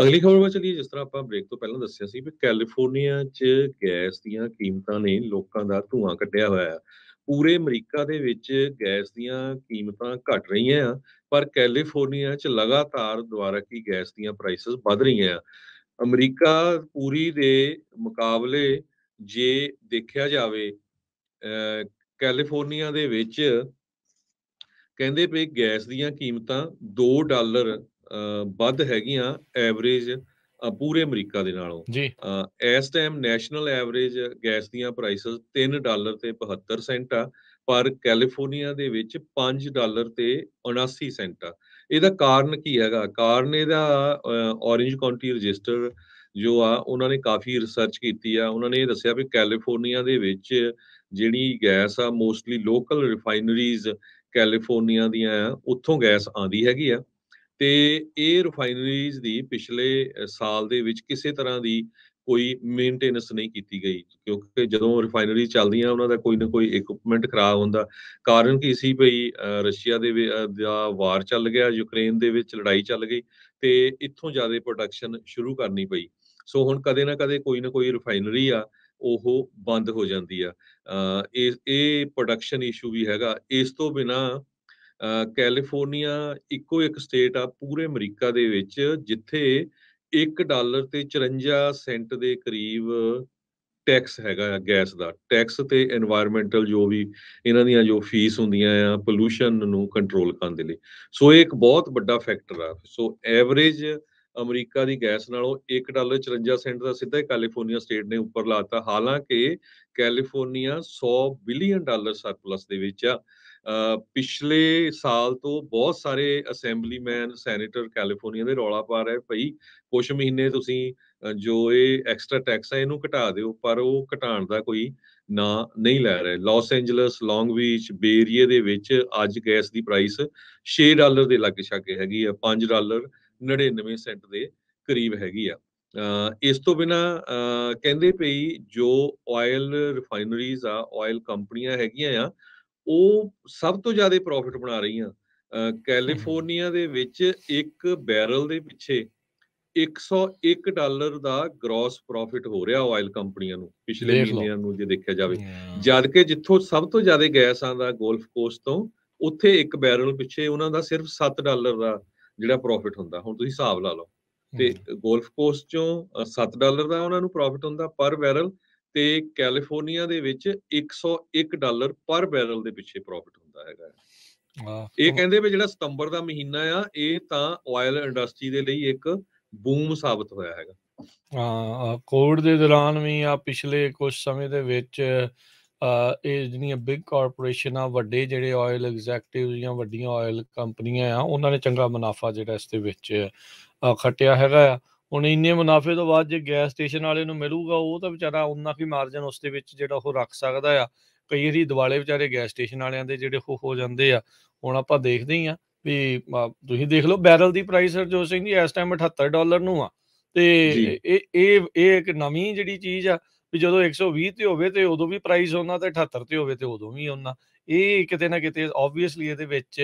ਅਗਲੀ ਖਬਰ ਵਿੱਚ ਚਲੀਏ ਜਿਸ ਤਰ੍ਹਾਂ ਆਪਾਂ ਬ੍ਰੇਕ ਤੋਂ ਪਹਿਲਾਂ ਦੱਸਿਆ ਸੀ ਕਿ ਕੈਲੀਫੋਰਨੀਆ 'ਚ ਗੈਸ ਦੀਆਂ ਕੀਮਤਾਂ ਨੇ ਲੋਕਾਂ ਦਾ ਧੂਆਂ ਕੱਢਿਆ ਹੋਇਆ ਹੈ ਪੂਰੇ ਅਮਰੀਕਾ ਦੇ ਵਿੱਚ ਗੈਸ ਦੀਆਂ ਕੀਮਤਾਂ ਘਟ ਰਹੀਆਂ ਆ ਪਰ ਕੈਲੀਫੋਰਨੀਆ 'ਚ ਲਗਾਤਾਰ ਦੁਆਰਾ ਕੀ ਗੈਸ ਦੀਆਂ ਪ੍ਰਾਈਸਸ ਵਧ ਰਹੀਆਂ ਆ ਅਮਰੀਕਾ ਪੂਰੀ ਦੇ ਮੁਕਾਬਲੇ ਜੇ ਦੇਖਿਆ ਜਾਵੇ ਕੈਲੀਫੋਰਨੀਆ ਦੇ ਵਿੱਚ ਕਹਿੰਦੇ ਪਏ ਗੈਸ ਦੀਆਂ ਕੀਮਤਾਂ 2 ਡਾਲਰ ਵੱਧ ਹੈਗੀਆਂ ਐਵਰੇਜ ਪੂਰੇ ਅਮਰੀਕਾ ਦੇ ਨਾਲੋਂ ਜੀ ਇਸ ਟਾਈਮ ਨੈਸ਼ਨਲ ਐਵਰੇਜ ਗੈਸ ਦੀਆਂ ਪ੍ਰਾਈਸਸ 3 ਡਾਲਰ ਤੇ 72 ਸੈਂਟ ਆ ਪਰ ਕੈਲੀਫੋਰਨੀਆ ਦੇ ਵਿੱਚ 5 ਡਾਲਰ ਤੇ 79 ਸੈਂਟ ਆ ਇਹਦਾ ਕਾਰਨ ਕੀ ਹੈਗਾ ਕਾਰਨ ਇਹਦਾ ਔਰੇਂਜ ਕਾਉਂਟੀ ਰਜਿਸਟਰ ਜੋ ਆ ਉਹਨਾਂ ਨੇ ਕਾਫੀ ਰਿਸਰਚ ਕੀਤੀ ਆ ਉਹਨਾਂ ਨੇ ਇਹ ਦੱਸਿਆ ਵੀ ਕੈਲੀਫੋਰਨੀਆ ਦੇ ਵਿੱਚ ਜਿਹੜੀ ਗੈਸ ਆ ਮੋਸਟਲੀ ਲੋਕਲ ਰਿਫਾਈਨਰੀਜ਼ ਕੈਲੀਫੋਰਨੀਆ ਦੀਆਂ ਆ ਉੱਥੋਂ ਗੈਸ ਆਂਦੀ ਹੈਗੀ ਆ ਤੇ ਇਹ ਰਿਫਾਈਨਰੀਜ਼ ਦੀ ਪਿਛਲੇ ਸਾਲ ਦੇ ਵਿੱਚ ਕਿਸੇ ਤਰ੍ਹਾਂ ਦੀ ਕੋਈ ਮੇਨਟੇਨੈਂਸ ਨਹੀਂ ਕੀਤੀ ਗਈ ਕਿਉਂਕਿ ਜਦੋਂ ਰਿਫਾਈਨਰੀ ਚੱਲਦੀਆਂ ਉਹਨਾਂ ਦਾ ਕੋਈ ਨਾ ਕੋਈ ਇਕਵਿਪਮੈਂਟ ਖਰਾਬ ਹੁੰਦਾ ਕਾਰਨ ਕੀ ਸੀ ਭਈ ਰਸ਼ੀਆ ਦੇ ਦਾ ਵਾਰ ਚੱਲ ਗਿਆ ਯੂਕਰੇਨ ਦੇ ਵਿੱਚ ਲੜਾਈ ਚੱਲ ਗਈ ਤੇ ਇੱਥੋਂ ਜ਼ਿਆਦਾ ਪ੍ਰੋਡਕਸ਼ਨ ਸ਼ੁਰੂ ਕਰਨੀ ਪਈ ਸੋ ਹੁਣ ਕਦੇ ਨਾ ਕਦੇ ਕੋਈ ਨਾ ਕੋਈ ਰਿਫਾਈਨਰੀ ਆ ਉਹ ਬੰਦ ਹੋ ਜਾਂਦੀ ਆ ਇਹ ਇਹ ਪ੍ਰੋਡਕਸ਼ਨ ਇਸ਼ੂ ਵੀ ਹੈਗਾ ਇਸ ਤੋਂ ਬਿਨਾ ਕੈਲੀਫੋਰਨੀਆ ਇੱਕੋ ਇੱਕ ਸਟੇਟ ਆ ਪੂਰੇ ਅਮਰੀਕਾ ਦੇ ਵਿੱਚ ਜਿੱਥੇ 1 ਡਾਲਰ ਤੇ 54 ਸੈਂਟ ਦੇ ਕਰੀਬ ਟੈਕਸ ਹੈਗਾ ਗੈਸ ਦਾ ਟੈਕਸ ਤੇ এনवायरमेंटਲ ਜੋ ਵੀ ਇਹਨਾਂ ਦੀਆਂ ਜੋ ਫੀਸ ਹੁੰਦੀਆਂ ਆ ਪੋਲੂਸ਼ਨ ਨੂੰ ਕੰਟਰੋਲ ਕਰਨ ਦੇ ਲਈ ਸੋ ਇਹ ਇੱਕ ਬਹੁਤ ਵੱਡਾ ਫੈਕਟਰ ਆ ਸੋ ਐਵਰੇਜ ਅਮਰੀਕਾ ਦੀ ਗੈਸ ਨਾਲੋਂ 1 ਡਾਲਰ 54 ਸੈਂਟ ਦਾ ਸਿੱਧਾ ਕੈਲੀਫੋਰਨੀਆ ਸਟੇਟ ਨੇ ਉੱਪਰ ਲਾਤਾ ਹਾਲਾਂਕਿ ਕੈਲੀਫੋਰਨੀਆ 100 ਬਿਲੀਅਨ ਡਾਲਰ ਸਰਪਲਸ ਦੇ ਵਿੱਚ ਆ ਪਿਛਲੇ ਸਾਲ ਤੋਂ ਬਹੁਤ ਸਾਰੇ ਅਸੈਂਬਲੀਮੈਨ ਸੈਨੇਟਰ ਕੈਲੀਫੋਰਨੀਆ ਦੇ ਰੌਲਾ ਪਾ ਰਹੇ ਭਈ ਕੁਝ ਮਹੀਨੇ ਤੁਸੀਂ ਜੋ ਇਹ ਐਕਸਟਰਾ ਟੈਕਸ ਹੈ ਇਹਨੂੰ ਘਟਾ ਦਿਓ ਪਰ ਉਹ ਘਟਾਉਣ ਦਾ ਕੋਈ ਨਾ ਨਹੀਂ ਲੈ ਰਹੇ Los Angeles Long Beach bay area ਦੇ ਵਿੱਚ ਅੱਜ ਗੈਸ ਦੀ ਪ੍ਰਾਈਸ 6 ਡਾਲਰ ਦੇ ਲੱਗ ਛਾਕੇ ਹੈਗੀ ਆ 5 ਡਾਲਰ 99 ਸੈਂਟ ਦੇ ਕਰੀਬ ਹੈਗੀ ਆ ਇਸ ਤੋਂ ਬਿਨਾ ਕਹਿੰਦੇ ਪਈ ਜੋ ਆਇਲ ਰਿਫਾਈਨਰੀਜ਼ ਆ ਆਇਲ ਕੰਪਨੀਆਂ ਹੈਗੀਆਂ ਆ ਉਹ ਸਭ ਤੋਂ ਜ਼ਿਆਦਾ ਪ੍ਰੋਫਿਟ ਬਣਾ ਰਹੀਆਂ ਕੈਲੀਫੋਰਨੀਆ ਦੇ ਵਿੱਚ ਇੱਕ ਬੈਰਲ ਦੇ ਪਿੱਛੇ 101 ਡਾਲਰ ਦਾ ਗ੍ਰੋਸ ਪ੍ਰੋਫਿਟ ਹੋ ਰਿਹਾ ਆਇਲ ਕੰਪਨੀਆਂ ਨੂੰ ਪਿਛਲੇ ਮਹੀਨਿਆਂ ਨੂੰ ਜੇ ਦੇਖਿਆ ਜਾਵੇ ਜਦ ਕਿ ਜਿੱਥੋਂ ਸਭ ਤੋਂ ਜ਼ਿਆਦਾ ਗੈਸ ਆਂਦਾ ਗੋਲਫ ਕੋਸਟ ਤੋਂ ਉੱਥੇ ਇੱਕ ਬੈਰਲ ਪਿੱਛੇ ਉਹਨਾਂ ਦਾ ਸਿਰਫ 7 ਡਾਲਰ ਦਾ ਜਿਹੜਾ ਪ੍ਰੋਫਿਟ ਹੁੰਦਾ ਹੁਣ ਤੁਸੀਂ ਹਿਸਾਬ ਲਾ ਲਓ ਤੇ ਗੋਲਫ ਕੋਸਟ ਚੋਂ 7 ਡਾਲਰ ਦਾ ਉਹਨਾਂ ਨੂੰ ਪ੍ਰੋਫਿਟ ਹੁੰਦਾ ਪਰ ਬੈਰਲ ਤੇ ਕੈਲੀਫੋਰਨੀਆ ਦੇ ਵਿੱਚ 101 ਡਾਲਰ ਪਰ ਬੈਰਲ ਦੇ ਪਿੱਛੇ ਪ੍ਰੋਫਿਟ ਹੁੰਦਾ ਹੈਗਾ ਇਹ ਕਹਿੰਦੇ ਵੀ ਜਿਹੜਾ ਸਤੰਬਰ ਦਾ ਮਹੀਨਾ ਆ ਇਹ ਤਾਂ ਆਇਲ ਇੰਡਸਟਰੀ ਦੇ ਲਈ ਇੱਕ ਬੂਮ ਸਾਬਤ ਹੋਇਆ ਹੈਗਾ ਹਾਂ ਕੋਵਿਡ ਦੇ ਦੌਰਾਨ ਵੀ ਆ ਪਿਛਲੇ ਕੁਝ ਸਮੇਂ ਦੇ ਵਿੱਚ ਇਹ ਜਿਹੜੀਆਂ ਬਿਗ ਕਾਰਪੋਰੇਸ਼ਨ ਆ ਵੱਡੇ ਜਿਹੜੇ ਆਇਲ ਐਗਜ਼ੈਕਟਿਵ ਜਾਂ ਵੱਡੀਆਂ ਆਇਲ ਕੰਪਨੀਆਂ ਆ ਉਹਨਾਂ ਨੇ ਚੰਗਾ ਮੁਨਾਫਾ ਜਿਹੜਾ ਇਸ ਦੇ ਵਿੱਚ ਖਟਿਆ ਹੈਗਾ ਆ ਹੁਣ ਇੰਨੇ ਮੁਨਾਫੇ ਤੋਂ ਬਾਅਦ ਜੇ ਗੈਸ ਸਟੇਸ਼ਨ ਵਾਲੇ ਨੂੰ ਮਿਲੂਗਾ ਉਹ ਤਾਂ ਵਿਚਾਰਾ ਉਹਨਾਂ ਕੀ ਮਾਰਜਨ ਉਸ ਦੇ ਵਿੱਚ ਜਿਹੜਾ ਉਹ ਰੱਖ ਸਕਦਾ ਆ ਕਈ ਵਾਰੀ ਦਿਵਾਲੇ ਵਿਚਾਰੇ ਗੈਸ ਸਟੇਸ਼ਨ ਵਾਲਿਆਂ ਦੇ ਜਿਹੜੇ ਹੋ ਹੋ ਜਾਂਦੇ ਆ ਹੁਣ ਆਪਾਂ ਦੇਖਦੇ ਹਾਂ ਵੀ ਤੁਸੀਂ ਦੇਖ ਲਓ ਬੈਰਲ ਦੀ ਪ੍ਰਾਈਸ ਜੋ ਸਿੰਘ ਜੀ ਇਸ ਟਾਈਮ 78 ਡਾਲਰ ਨੂੰ ਆ ਤੇ ਇਹ ਇਹ ਇਹ ਇੱਕ ਨਵੀਂ ਜਿਹੜੀ ਚੀਜ਼ ਆ ਵੀ ਜਦੋਂ 120 ਤੇ ਹੋਵੇ ਤੇ ਉਦੋਂ ਵੀ ਪ੍ਰਾਈਸ ਉਹਨਾਂ ਤੇ 78 ਤੇ ਹੋਵੇ ਤੇ ਉਦੋਂ ਵੀ ਉਹਨਾਂ ਇਹ ਕਿਤੇ ਨਾ ਕਿਤੇ ਆਬਵੀਅਸਲੀ ਇਹਦੇ ਵਿੱਚ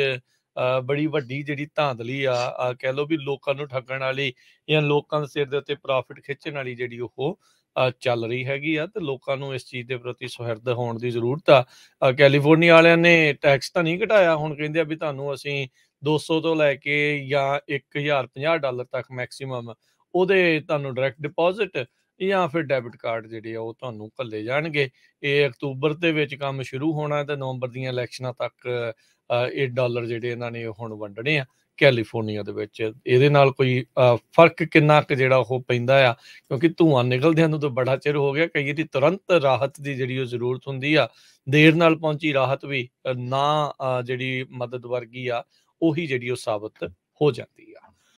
ਬੜੀ ਵੱਡੀ ਜਿਹੜੀ ਧਾਂਦਲੀ ਆ ਆ ਕਹਿ ਲੋ ਵੀ ਲੋਕਾਂ ਨੂੰ ਠੱਗਣ ਵਾਲੀ ਜਾਂ ਲੋਕਾਂ ਦੇ ਸਿਰ ਦੇ ਉੱਤੇ ਪ੍ਰੋਫਿਟ ਖਿੱਚਣ ਵਾਲੀ ਜਿਹੜੀ ਉਹ ਚੱਲ ਰਹੀ ਹੈਗੀ ਆ ਤੇ ਲੋਕਾਂ ਨੂੰ ਇਸ ਚੀਜ਼ ਦੇ ਪ੍ਰਤੀ ਸੁਹਿਰਦ ਹੋਣ ਦੀ ਜ਼ਰੂਰਤ ਆ ਕੈਲੀਫੋਰਨੀਆ ਵਾਲਿਆਂ ਨੇ ਟੈਕਸ ਤਾਂ ਨਹੀਂ ਘਟਾਇਆ ਹੁਣ ਕਹਿੰਦੇ ਆ ਵੀ ਤੁਹਾਨੂੰ ਅਸੀਂ 200 ਤੋਂ ਲੈ ਕੇ ਜਾਂ 1050 ਡਾਲਰ ਤੱਕ ਮੈਕਸਿਮਮ ਉਹਦੇ ਤੁਹਾਨੂੰ ਡਾਇਰੈਕਟ ਡਿਪੋਜ਼ਿਟ ਜਾਂ ਫਿਰ ਡੈਬਿਟ ਕਾਰਡ ਜਿਹੜੇ ਆ ਉਹ ਤੁਹਾਨੂੰ ਕੱਲੇ ਜਾਣਗੇ ਇਹ ਅਕਤੂਬਰ ਦੇ ਵਿੱਚ ਕੰਮ ਸ਼ੁਰੂ ਹੋਣਾ ਤੇ ਨਵੰਬਰ ਦੀਆਂ ਇਲੈਕਸ਼ਨਾਂ ਤੱਕ ਇਹ ਡਾਲਰ ਜਿਹੜੇ ਇਹਨਾਂ ਨੇ ਹੁਣ ਵੰਡਣੇ ਆ ਕੈਲੀਫੋਰਨੀਆ ਦੇ ਵਿੱਚ ਇਹਦੇ ਨਾਲ ਕੋਈ ਫਰਕ ਕਿੰਨਾ ਕੁ ਜਿਹੜਾ ਉਹ ਪੈਂਦਾ ਆ ਕਿਉਂਕਿ ਧੂਆਂ ਨਿਕਲਦਿਆਂ ਨੂੰ ਤਾਂ ਬੜਾ ਚਿਰ ਹੋ ਗਿਆ ਕਈ ਦੀ ਤੁਰੰਤ ਰਾਹਤ ਦੀ ਜਿਹੜੀ ਉਹ ਜ਼ਰੂਰਤ ਹੁੰਦੀ ਆ ਦੇਰ ਨਾਲ ਪਹੁੰਚੀ ਰਾਹਤ ਵੀ ਨਾ ਜਿਹੜੀ ਮਦਦ ਵਰਗੀ ਆ ਉਹੀ ਜਿਹੜੀ ਉਹ ਸਾਬਤ ਹੋ ਜਾਂਦੀ ਆ